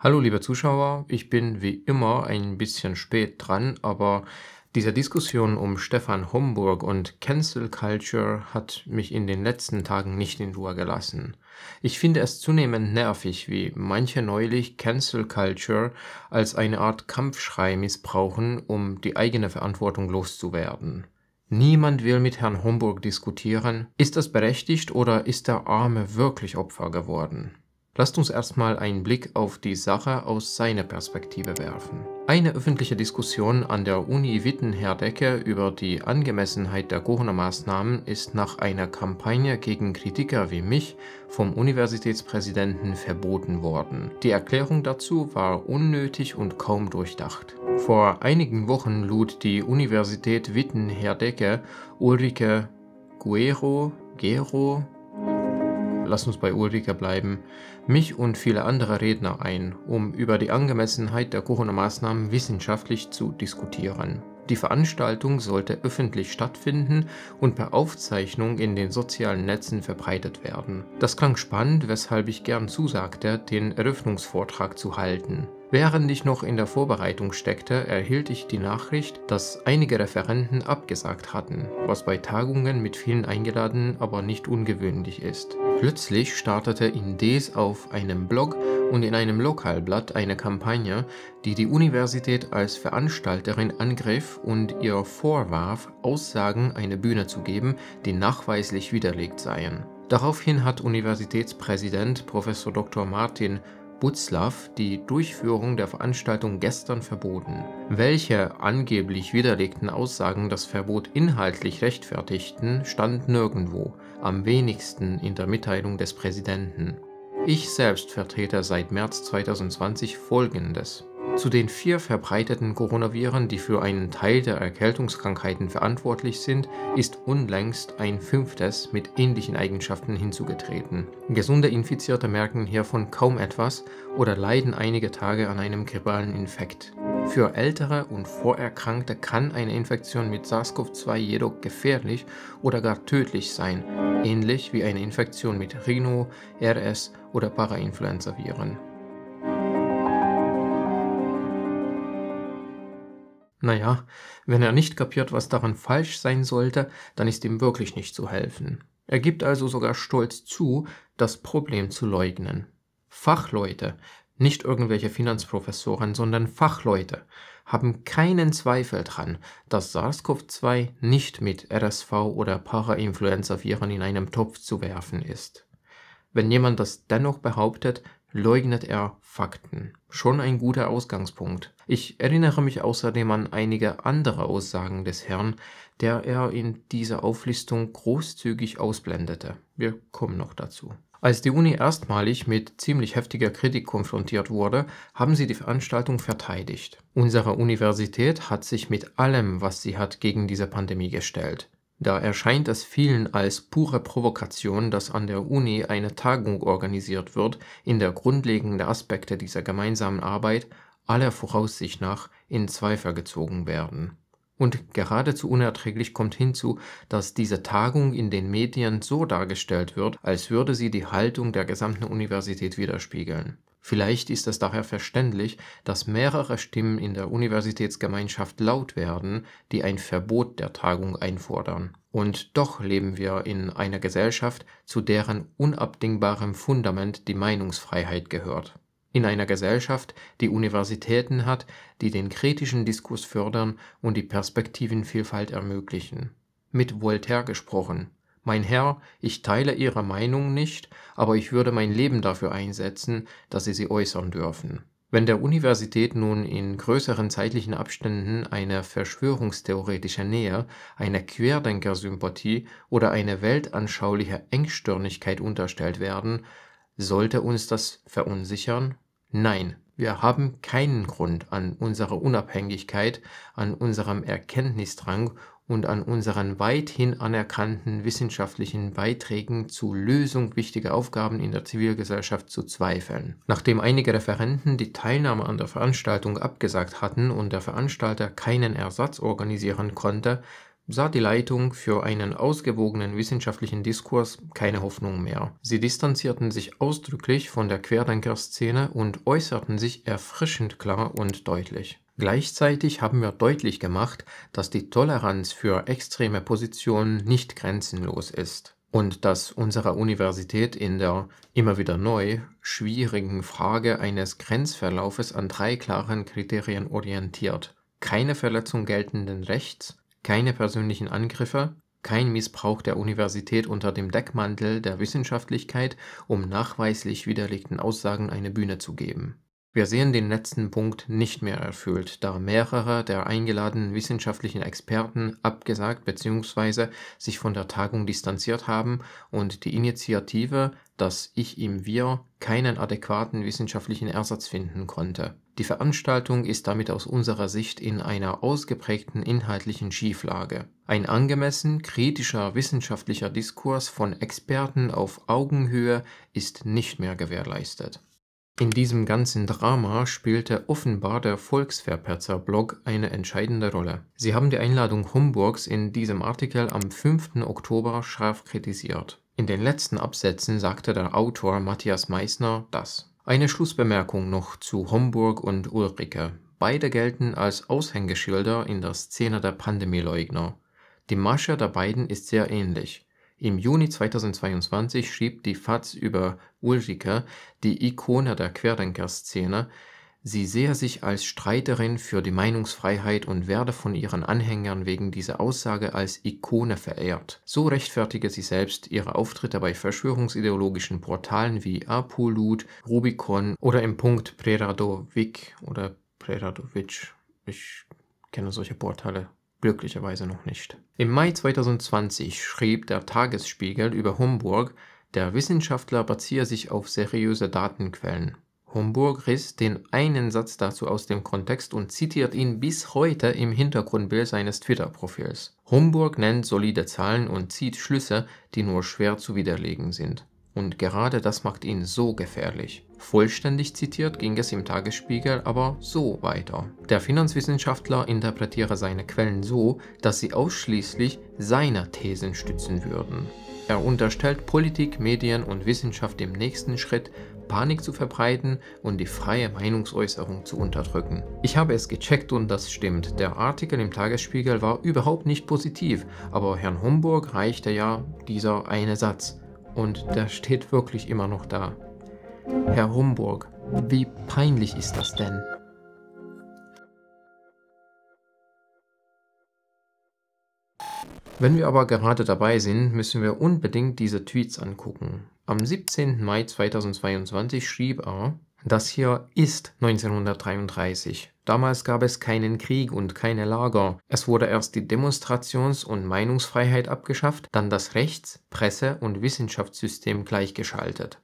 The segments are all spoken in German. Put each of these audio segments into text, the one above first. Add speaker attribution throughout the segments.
Speaker 1: Hallo liebe Zuschauer, ich bin wie immer ein bisschen spät dran, aber diese Diskussion um Stefan Homburg und Cancel Culture hat mich in den letzten Tagen nicht in Ruhe gelassen. Ich finde es zunehmend nervig, wie manche neulich Cancel Culture als eine Art Kampfschrei missbrauchen, um die eigene Verantwortung loszuwerden. Niemand will mit Herrn Homburg diskutieren, ist das berechtigt oder ist der Arme wirklich Opfer geworden? Lasst uns erstmal einen Blick auf die Sache aus seiner Perspektive werfen. Eine öffentliche Diskussion an der Uni Wittenherdecke über die Angemessenheit der Corona-Maßnahmen ist nach einer Kampagne gegen Kritiker wie mich vom Universitätspräsidenten verboten worden. Die Erklärung dazu war unnötig und kaum durchdacht. Vor einigen Wochen lud die Universität Wittenherdecke Ulrike Guero, Gero, lass uns bei Ulrike bleiben, mich und viele andere Redner ein, um über die Angemessenheit der Corona-Maßnahmen wissenschaftlich zu diskutieren. Die Veranstaltung sollte öffentlich stattfinden und per Aufzeichnung in den sozialen Netzen verbreitet werden. Das klang spannend, weshalb ich gern zusagte, den Eröffnungsvortrag zu halten. Während ich noch in der Vorbereitung steckte, erhielt ich die Nachricht, dass einige Referenten abgesagt hatten, was bei Tagungen mit vielen Eingeladenen aber nicht ungewöhnlich ist. Plötzlich startete Indes auf einem Blog und in einem Lokalblatt eine Kampagne, die die Universität als Veranstalterin angriff und ihr vorwarf, Aussagen eine Bühne zu geben, die nachweislich widerlegt seien. Daraufhin hat Universitätspräsident Prof. Dr. Martin Butzlaff die Durchführung der Veranstaltung gestern verboten. Welche angeblich widerlegten Aussagen das Verbot inhaltlich rechtfertigten, stand nirgendwo, am wenigsten in der Mitteilung des Präsidenten. Ich selbst vertrete seit März 2020 Folgendes. Zu den vier verbreiteten Coronaviren, die für einen Teil der Erkältungskrankheiten verantwortlich sind, ist unlängst ein fünftes mit ähnlichen Eigenschaften hinzugetreten. Gesunde Infizierte merken hiervon kaum etwas oder leiden einige Tage an einem grippalen Infekt. Für ältere und Vorerkrankte kann eine Infektion mit SARS-CoV-2 jedoch gefährlich oder gar tödlich sein, ähnlich wie eine Infektion mit Rhino, RS oder Parainfluenzaviren. Naja, wenn er nicht kapiert, was daran falsch sein sollte, dann ist ihm wirklich nicht zu helfen. Er gibt also sogar stolz zu, das Problem zu leugnen. Fachleute, nicht irgendwelche Finanzprofessoren, sondern Fachleute, haben keinen Zweifel dran, dass SARS-CoV-2 nicht mit RSV oder Parainfluenza-Viren in einem Topf zu werfen ist. Wenn jemand das dennoch behauptet, leugnet er Fakten. Schon ein guter Ausgangspunkt. Ich erinnere mich außerdem an einige andere Aussagen des Herrn, der er in dieser Auflistung großzügig ausblendete. Wir kommen noch dazu. Als die Uni erstmalig mit ziemlich heftiger Kritik konfrontiert wurde, haben sie die Veranstaltung verteidigt. Unsere Universität hat sich mit allem, was sie hat, gegen diese Pandemie gestellt. Da erscheint es vielen als pure Provokation, dass an der Uni eine Tagung organisiert wird, in der grundlegende Aspekte dieser gemeinsamen Arbeit aller Voraussicht nach in Zweifel gezogen werden. Und geradezu unerträglich kommt hinzu, dass diese Tagung in den Medien so dargestellt wird, als würde sie die Haltung der gesamten Universität widerspiegeln Vielleicht ist es daher verständlich, dass mehrere Stimmen in der Universitätsgemeinschaft laut werden, die ein Verbot der Tagung einfordern. Und doch leben wir in einer Gesellschaft, zu deren unabdingbarem Fundament die Meinungsfreiheit gehört. In einer Gesellschaft, die Universitäten hat, die den kritischen Diskurs fördern und die Perspektivenvielfalt ermöglichen. Mit Voltaire gesprochen mein Herr, ich teile Ihre Meinung nicht, aber ich würde mein Leben dafür einsetzen, dass Sie sie äußern dürfen. Wenn der Universität nun in größeren zeitlichen Abständen eine verschwörungstheoretische Nähe, eine Querdenkersympathie oder eine weltanschauliche Engstirnigkeit unterstellt werden, sollte uns das verunsichern? Nein, wir haben keinen Grund, an unserer Unabhängigkeit, an unserem Erkenntnisdrang und an unseren weithin anerkannten wissenschaftlichen Beiträgen zur Lösung wichtiger Aufgaben in der Zivilgesellschaft zu zweifeln. Nachdem einige Referenten die Teilnahme an der Veranstaltung abgesagt hatten und der Veranstalter keinen Ersatz organisieren konnte, sah die Leitung für einen ausgewogenen wissenschaftlichen Diskurs keine Hoffnung mehr. Sie distanzierten sich ausdrücklich von der Querdenkerszene und äußerten sich erfrischend klar und deutlich. Gleichzeitig haben wir deutlich gemacht, dass die Toleranz für extreme Positionen nicht grenzenlos ist und dass unsere Universität in der immer wieder neu schwierigen Frage eines Grenzverlaufes an drei klaren Kriterien orientiert. Keine Verletzung geltenden Rechts, keine persönlichen Angriffe, kein Missbrauch der Universität unter dem Deckmantel der Wissenschaftlichkeit, um nachweislich widerlegten Aussagen eine Bühne zu geben. Wir sehen den letzten Punkt nicht mehr erfüllt, da mehrere der eingeladenen wissenschaftlichen Experten abgesagt bzw. sich von der Tagung distanziert haben und die Initiative dass Ich im Wir keinen adäquaten wissenschaftlichen Ersatz finden konnte. Die Veranstaltung ist damit aus unserer Sicht in einer ausgeprägten inhaltlichen Schieflage. Ein angemessen kritischer wissenschaftlicher Diskurs von Experten auf Augenhöhe ist nicht mehr gewährleistet. In diesem ganzen Drama spielte offenbar der Volksverpetzer-Blog eine entscheidende Rolle. Sie haben die Einladung Homburgs in diesem Artikel am 5. Oktober scharf kritisiert. In den letzten Absätzen sagte der Autor Matthias Meissner das. Eine Schlussbemerkung noch zu Homburg und Ulrike. Beide gelten als Aushängeschilder in der Szene der Pandemieleugner. Die Masche der beiden ist sehr ähnlich. Im Juni 2022 schrieb die FAZ über Ulrike, die Ikone der Querdenkerszene, sie sehe sich als Streiterin für die Meinungsfreiheit und werde von ihren Anhängern wegen dieser Aussage als Ikone verehrt. So rechtfertige sie selbst ihre Auftritte bei verschwörungsideologischen Portalen wie Apolut, Rubicon oder im Punkt Preradovic oder Preradovic. Ich kenne solche Portale glücklicherweise noch nicht. Im Mai 2020 schrieb der Tagesspiegel über Homburg, der Wissenschaftler beziehe sich auf seriöse Datenquellen. Homburg riss den einen Satz dazu aus dem Kontext und zitiert ihn bis heute im Hintergrundbild seines Twitter-Profils. Homburg nennt solide Zahlen und zieht Schlüsse, die nur schwer zu widerlegen sind. Und gerade das macht ihn so gefährlich. Vollständig zitiert ging es im Tagesspiegel aber so weiter. Der Finanzwissenschaftler interpretiere seine Quellen so, dass sie ausschließlich seine Thesen stützen würden. Er unterstellt Politik, Medien und Wissenschaft im nächsten Schritt, Panik zu verbreiten und die freie Meinungsäußerung zu unterdrücken. Ich habe es gecheckt und das stimmt. Der Artikel im Tagesspiegel war überhaupt nicht positiv, aber Herrn Homburg reichte ja dieser eine Satz. Und das steht wirklich immer noch da. Herr Humburg, wie peinlich ist das denn? Wenn wir aber gerade dabei sind, müssen wir unbedingt diese Tweets angucken. Am 17. Mai 2022 schrieb er, das hier ist 1933. Damals gab es keinen Krieg und keine Lager. Es wurde erst die Demonstrations- und Meinungsfreiheit abgeschafft, dann das Rechts-, Presse- und Wissenschaftssystem gleichgeschaltet.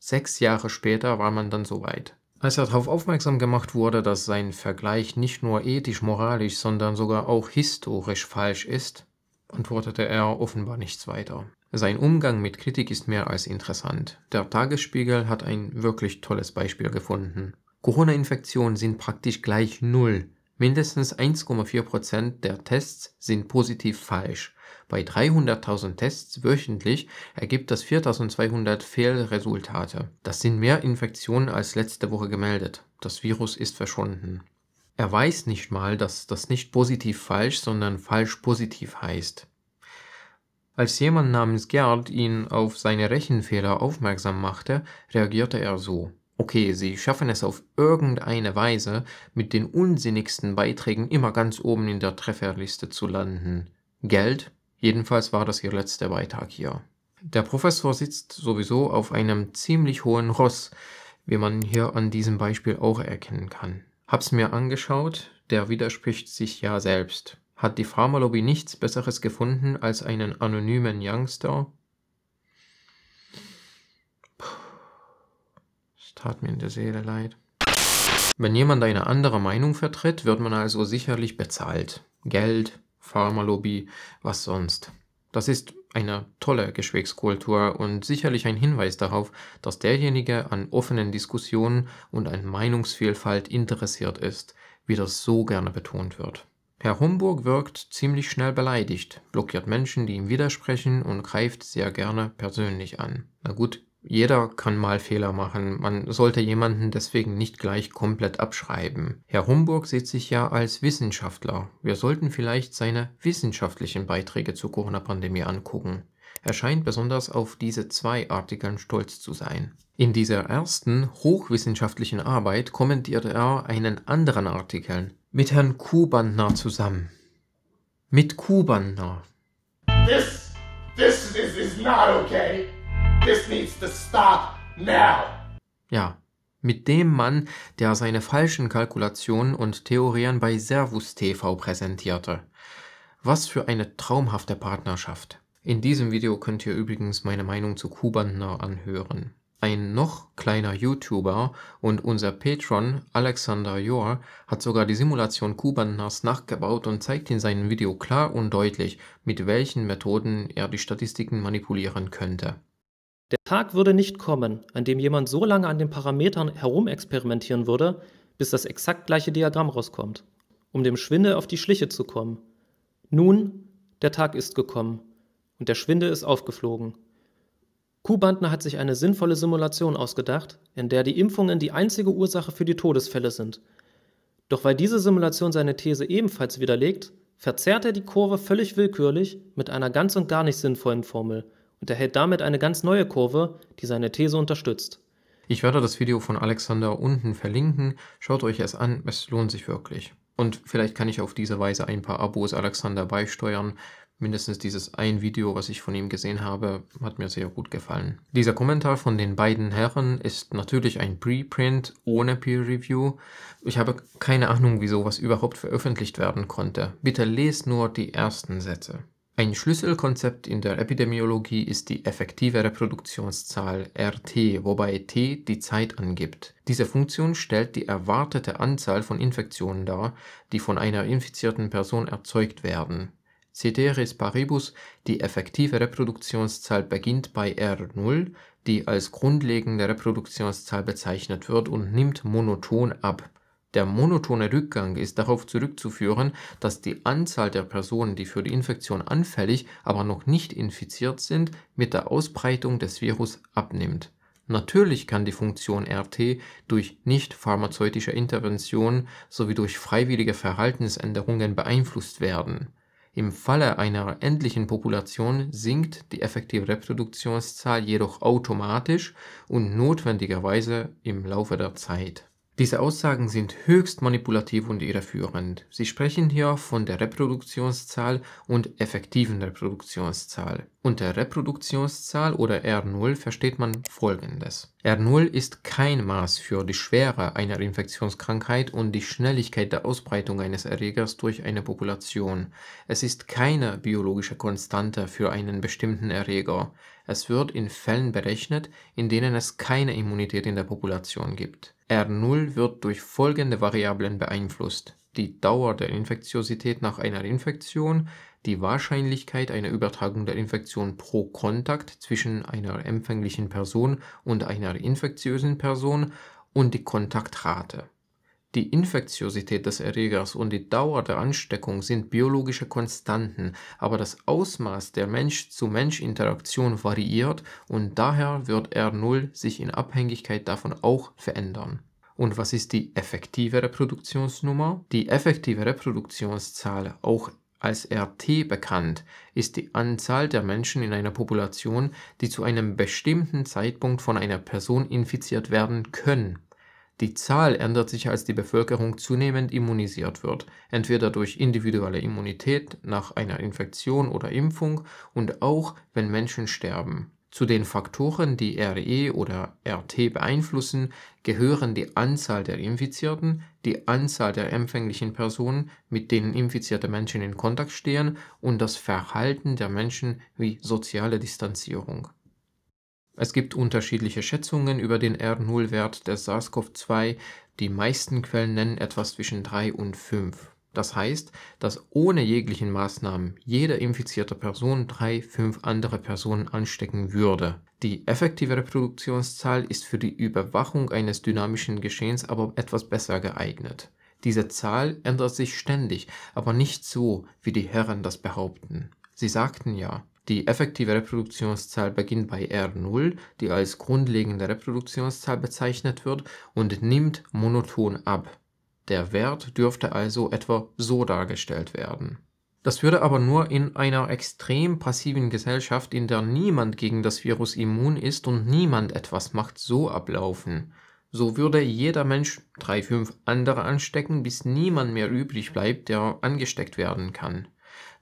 Speaker 1: Sechs Jahre später war man dann soweit. Als er darauf aufmerksam gemacht wurde, dass sein Vergleich nicht nur ethisch-moralisch, sondern sogar auch historisch falsch ist, antwortete er offenbar nichts weiter. Sein Umgang mit Kritik ist mehr als interessant. Der Tagesspiegel hat ein wirklich tolles Beispiel gefunden. Corona-Infektionen sind praktisch gleich Null. Mindestens 1,4% Prozent der Tests sind positiv falsch. Bei 300.000 Tests wöchentlich ergibt das 4.200 Fehlresultate. Das sind mehr Infektionen als letzte Woche gemeldet. Das Virus ist verschwunden. Er weiß nicht mal, dass das nicht positiv falsch, sondern falsch positiv heißt. Als jemand namens Gerd ihn auf seine Rechenfehler aufmerksam machte, reagierte er so. Okay, sie schaffen es auf irgendeine Weise, mit den unsinnigsten Beiträgen immer ganz oben in der Trefferliste zu landen. Geld? Jedenfalls war das ihr letzter Beitrag hier. Der Professor sitzt sowieso auf einem ziemlich hohen Ross, wie man hier an diesem Beispiel auch erkennen kann. Hab's mir angeschaut, der widerspricht sich ja selbst. Hat die Pharmalobby nichts Besseres gefunden als einen anonymen Youngster? Es tat mir in der Seele leid. Wenn jemand eine andere Meinung vertritt, wird man also sicherlich bezahlt. Geld, Pharmalobby, was sonst. Das ist eine tolle Geschwächskultur und sicherlich ein Hinweis darauf, dass derjenige an offenen Diskussionen und an Meinungsvielfalt interessiert ist, wie das so gerne betont wird. Herr Homburg wirkt ziemlich schnell beleidigt, blockiert Menschen, die ihm widersprechen und greift sehr gerne persönlich an. Na gut, jeder kann mal Fehler machen, man sollte jemanden deswegen nicht gleich komplett abschreiben. Herr Homburg sieht sich ja als Wissenschaftler. Wir sollten vielleicht seine wissenschaftlichen Beiträge zur Corona-Pandemie angucken. Er scheint besonders auf diese zwei Artikeln stolz zu sein. In dieser ersten hochwissenschaftlichen Arbeit kommentiert er einen anderen Artikel mit Herrn Kubantner zusammen. Mit Kubantner. This, this is, is not okay. This needs to stop now. Ja, mit dem Mann, der seine falschen Kalkulationen und Theorien bei Servus TV präsentierte. Was für eine traumhafte Partnerschaft. In diesem Video könnt ihr übrigens meine Meinung zu Kubandner anhören. Ein noch kleiner YouTuber und unser Patron Alexander Jor hat sogar die Simulation Kubandners nachgebaut und zeigt in seinem Video klar und deutlich, mit welchen Methoden er die Statistiken manipulieren könnte. Der Tag würde nicht kommen, an dem jemand so lange an den Parametern herumexperimentieren würde, bis das exakt gleiche Diagramm rauskommt, um dem Schwindel auf die Schliche zu kommen. Nun, der Tag ist gekommen und der Schwindel ist aufgeflogen. Kuhbandner hat sich eine sinnvolle Simulation ausgedacht, in der die Impfungen die einzige Ursache für die Todesfälle sind. Doch weil diese Simulation seine These ebenfalls widerlegt, verzerrt er die Kurve völlig willkürlich mit einer ganz und gar nicht sinnvollen Formel und erhält damit eine ganz neue Kurve, die seine These unterstützt. Ich werde das Video von Alexander unten verlinken. Schaut euch es an, es lohnt sich wirklich. Und vielleicht kann ich auf diese Weise ein paar Abos Alexander beisteuern, Mindestens dieses ein Video, was ich von ihm gesehen habe, hat mir sehr gut gefallen. Dieser Kommentar von den beiden Herren ist natürlich ein Preprint ohne Peer Review. Ich habe keine Ahnung, wieso was überhaupt veröffentlicht werden konnte. Bitte lest nur die ersten Sätze. Ein Schlüsselkonzept in der Epidemiologie ist die effektive Reproduktionszahl RT, wobei T die Zeit angibt. Diese Funktion stellt die erwartete Anzahl von Infektionen dar, die von einer infizierten Person erzeugt werden. Ceteris paribus, die effektive Reproduktionszahl beginnt bei R0, die als grundlegende Reproduktionszahl bezeichnet wird und nimmt monoton ab. Der monotone Rückgang ist darauf zurückzuführen, dass die Anzahl der Personen, die für die Infektion anfällig, aber noch nicht infiziert sind, mit der Ausbreitung des Virus abnimmt. Natürlich kann die Funktion RT durch nicht pharmazeutische Interventionen sowie durch freiwillige Verhaltensänderungen beeinflusst werden im Falle einer endlichen Population sinkt die effektive Reproduktionszahl jedoch automatisch und notwendigerweise im Laufe der Zeit diese Aussagen sind höchst manipulativ und irreführend. Sie sprechen hier von der Reproduktionszahl und effektiven Reproduktionszahl. Unter Reproduktionszahl oder R0 versteht man folgendes. R0 ist kein Maß für die Schwere einer Infektionskrankheit und die Schnelligkeit der Ausbreitung eines Erregers durch eine Population. Es ist keine biologische Konstante für einen bestimmten Erreger. Es wird in Fällen berechnet, in denen es keine Immunität in der Population gibt. R0 wird durch folgende Variablen beeinflusst. Die Dauer der Infektiosität nach einer Infektion, die Wahrscheinlichkeit einer Übertragung der Infektion pro Kontakt zwischen einer empfänglichen Person und einer infektiösen Person und die Kontaktrate die Infektiosität des Erregers und die Dauer der Ansteckung sind biologische Konstanten, aber das Ausmaß der Mensch-zu-Mensch-Interaktion variiert und daher wird R0 sich in Abhängigkeit davon auch verändern. Und was ist die effektive Reproduktionsnummer? Die effektive Reproduktionszahl, auch als RT bekannt, ist die Anzahl der Menschen in einer Population, die zu einem bestimmten Zeitpunkt von einer Person infiziert werden können. Die Zahl ändert sich, als die Bevölkerung zunehmend immunisiert wird, entweder durch individuelle Immunität nach einer Infektion oder Impfung und auch, wenn Menschen sterben. Zu den Faktoren, die RE oder RT beeinflussen, gehören die Anzahl der Infizierten, die Anzahl der empfänglichen Personen, mit denen infizierte Menschen in Kontakt stehen und das Verhalten der Menschen wie soziale Distanzierung. Es gibt unterschiedliche Schätzungen über den R0-Wert der SARS-CoV-2. Die meisten Quellen nennen etwas zwischen 3 und 5. Das heißt, dass ohne jeglichen Maßnahmen jede infizierte Person 3, 5 andere Personen anstecken würde. Die effektive Reproduktionszahl ist für die Überwachung eines dynamischen Geschehens aber etwas besser geeignet. Diese Zahl ändert sich ständig, aber nicht so, wie die Herren das behaupten. Sie sagten ja, die effektive Reproduktionszahl beginnt bei R0, die als grundlegende Reproduktionszahl bezeichnet wird, und nimmt monoton ab. Der Wert dürfte also etwa so dargestellt werden. Das würde aber nur in einer extrem passiven Gesellschaft, in der niemand gegen das Virus immun ist und niemand etwas macht, so ablaufen. So würde jeder Mensch 3-5 andere anstecken, bis niemand mehr übrig bleibt, der angesteckt werden kann.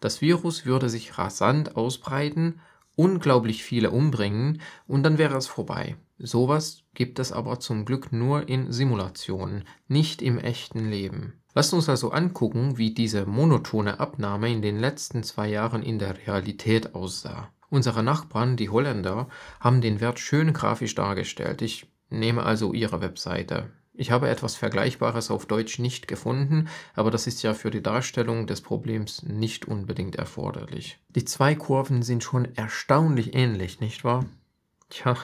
Speaker 1: Das Virus würde sich rasant ausbreiten, unglaublich viele umbringen und dann wäre es vorbei. Sowas gibt es aber zum Glück nur in Simulationen, nicht im echten Leben. Lasst uns also angucken, wie diese monotone Abnahme in den letzten zwei Jahren in der Realität aussah. Unsere Nachbarn, die Holländer, haben den Wert schön grafisch dargestellt. Ich nehme also ihre Webseite. Ich habe etwas Vergleichbares auf Deutsch nicht gefunden, aber das ist ja für die Darstellung des Problems nicht unbedingt erforderlich. Die zwei Kurven sind schon erstaunlich ähnlich, nicht wahr? Tja,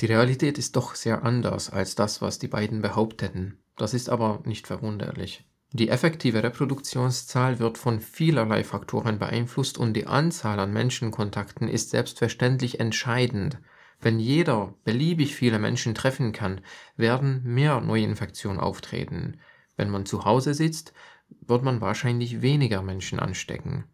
Speaker 1: die Realität ist doch sehr anders als das, was die beiden behaupteten. Das ist aber nicht verwunderlich. Die effektive Reproduktionszahl wird von vielerlei Faktoren beeinflusst und die Anzahl an Menschenkontakten ist selbstverständlich entscheidend. Wenn jeder beliebig viele Menschen treffen kann, werden mehr Neuinfektionen auftreten. Wenn man zu Hause sitzt, wird man wahrscheinlich weniger Menschen anstecken.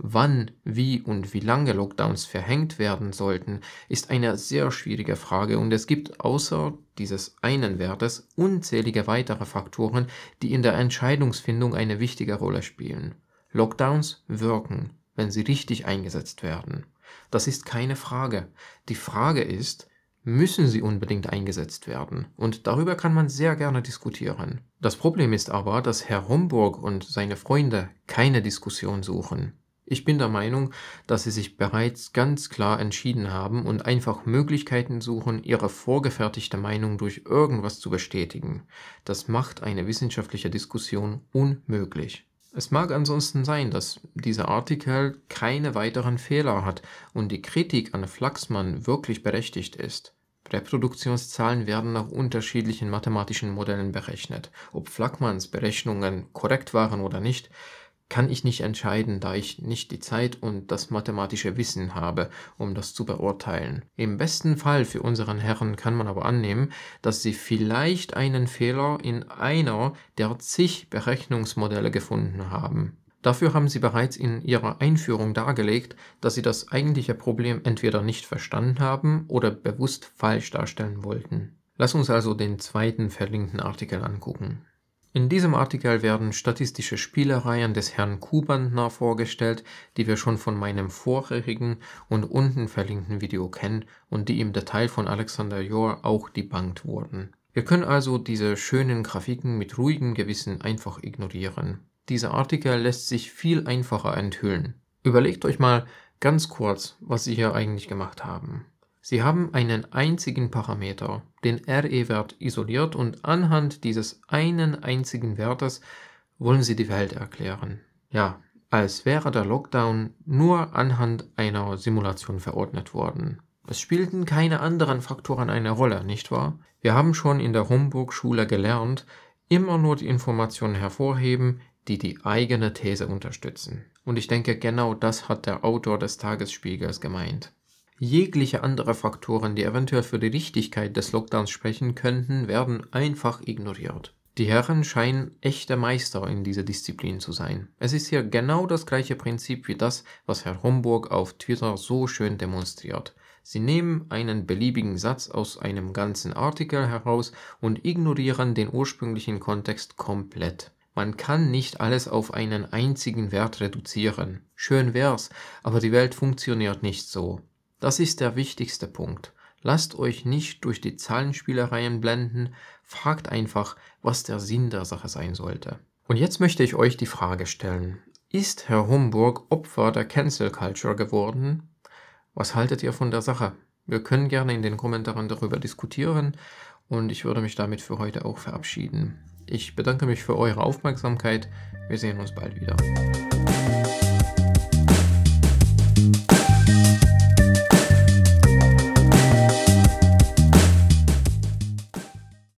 Speaker 1: Wann, wie und wie lange Lockdowns verhängt werden sollten, ist eine sehr schwierige Frage und es gibt außer dieses einen Wertes unzählige weitere Faktoren, die in der Entscheidungsfindung eine wichtige Rolle spielen. Lockdowns wirken, wenn sie richtig eingesetzt werden. Das ist keine Frage. Die Frage ist, müssen sie unbedingt eingesetzt werden. Und darüber kann man sehr gerne diskutieren. Das Problem ist aber, dass Herr Homburg und seine Freunde keine Diskussion suchen. Ich bin der Meinung, dass sie sich bereits ganz klar entschieden haben und einfach Möglichkeiten suchen, ihre vorgefertigte Meinung durch irgendwas zu bestätigen. Das macht eine wissenschaftliche Diskussion unmöglich. Es mag ansonsten sein, dass dieser Artikel keine weiteren Fehler hat und die Kritik an Flaxmann wirklich berechtigt ist. Reproduktionszahlen werden nach unterschiedlichen mathematischen Modellen berechnet. Ob Flaxmans Berechnungen korrekt waren oder nicht, kann ich nicht entscheiden, da ich nicht die Zeit und das mathematische Wissen habe, um das zu beurteilen. Im besten Fall für unseren Herren kann man aber annehmen, dass sie vielleicht einen Fehler in einer der zig Berechnungsmodelle gefunden haben. Dafür haben sie bereits in ihrer Einführung dargelegt, dass sie das eigentliche Problem entweder nicht verstanden haben oder bewusst falsch darstellen wollten. Lass uns also den zweiten verlinkten Artikel angucken. In diesem Artikel werden statistische Spielereien des Herrn Kubantner vorgestellt, die wir schon von meinem vorherigen und unten verlinkten Video kennen und die im Detail von Alexander Jor auch debunked wurden. Wir können also diese schönen Grafiken mit ruhigem Gewissen einfach ignorieren. Dieser Artikel lässt sich viel einfacher enthüllen. Überlegt euch mal ganz kurz, was sie hier eigentlich gemacht haben. Sie haben einen einzigen Parameter, den RE-Wert, isoliert und anhand dieses einen einzigen Wertes wollen Sie die Welt erklären. Ja, als wäre der Lockdown nur anhand einer Simulation verordnet worden. Es spielten keine anderen Faktoren eine Rolle, nicht wahr? Wir haben schon in der Homburg-Schule gelernt, immer nur die Informationen hervorheben, die die eigene These unterstützen. Und ich denke, genau das hat der Autor des Tagesspiegels gemeint. Jegliche andere Faktoren, die eventuell für die Richtigkeit des Lockdowns sprechen könnten, werden einfach ignoriert. Die Herren scheinen echte Meister in dieser Disziplin zu sein. Es ist hier genau das gleiche Prinzip wie das, was Herr Homburg auf Twitter so schön demonstriert. Sie nehmen einen beliebigen Satz aus einem ganzen Artikel heraus und ignorieren den ursprünglichen Kontext komplett. Man kann nicht alles auf einen einzigen Wert reduzieren. Schön wär's, aber die Welt funktioniert nicht so. Das ist der wichtigste Punkt. Lasst euch nicht durch die Zahlenspielereien blenden, fragt einfach, was der Sinn der Sache sein sollte. Und jetzt möchte ich euch die Frage stellen, ist Herr Homburg Opfer der Cancel Culture geworden? Was haltet ihr von der Sache? Wir können gerne in den Kommentaren darüber diskutieren und ich würde mich damit für heute auch verabschieden. Ich bedanke mich für eure Aufmerksamkeit. Wir sehen uns bald wieder.